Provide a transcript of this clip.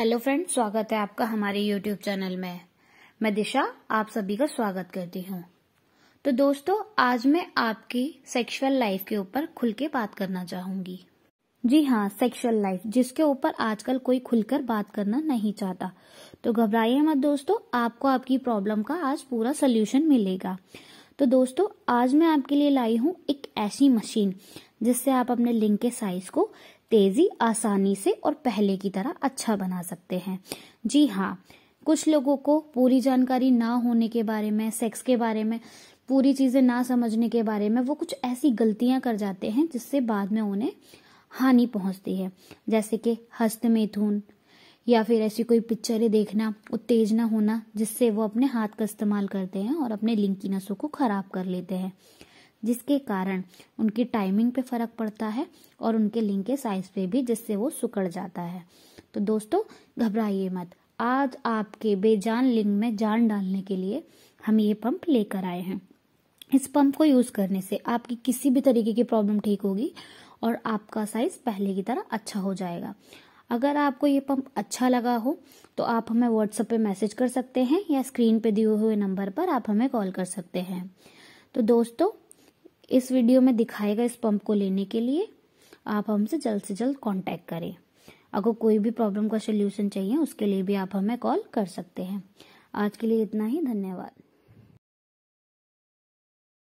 hello friend स्वागत है आपका हमारे यूट्यूब चैनल में मैं दिशा आप सभी का स्वागत करती हूँ तो दोस्तों आज मैं आपकी सेक्सुअल लाइफ के ऊपर खुल के बात करना चाहूंगी जी हाँ सेक्सुअल लाइफ जिसके ऊपर आजकल कोई खुलकर बात करना नहीं चाहता तो घबराइए मत दोस्तों आपको आपकी प्रॉब्लम का आज पूरा सोल्यूशन मिलेगा तो दोस्तों आज मैं आपके लिए लाई हूँ एक ऐसी मशीन जिससे आप अपने लिंक के साइज को तेजी आसानी से और पहले की तरह अच्छा बना सकते हैं जी हाँ कुछ लोगों को पूरी जानकारी ना होने के बारे में सेक्स के बारे में पूरी चीजें ना समझने के बारे में वो कुछ ऐसी गलतियां कर जाते हैं जिससे बाद में उन्हें हानि पहुंचती है जैसे कि हस्तमेथुन या फिर ऐसी कोई पिक्चरें देखना उत्तेजना होना जिससे वो अपने हाथ का इस्तेमाल करते हैं और अपने लिंग की नसों को ख़राब कर लेते हैं जिसके कारण उनकी टाइमिंग पे फर्क पड़ता है और उनके लिंग के साइज पे भी जिससे वो सुकड़ जाता है तो दोस्तों घबराइए मत आज आपके बेजान लिंग में जान डालने के लिए हम ये पंप लेकर आए हैं इस पंप को यूज करने से आपकी किसी भी तरीके की प्रॉब्लम ठीक होगी और आपका साइज पहले की तरह अच्छा हो जाएगा अगर आपको ये पंप अच्छा लगा हो तो आप हमें व्हाट्सएप पे मैसेज कर सकते हैं या स्क्रीन पे दिए हुए नंबर पर आप हमें कॉल कर सकते हैं तो दोस्तों इस वीडियो में दिखाएगा इस पंप को लेने के लिए आप हमसे जल्द से जल्द कॉन्टेक्ट करें अगर कोई भी प्रॉब्लम का सोल्यूशन चाहिए उसके लिए भी आप हमें कॉल कर सकते हैं आज के लिए इतना ही धन्यवाद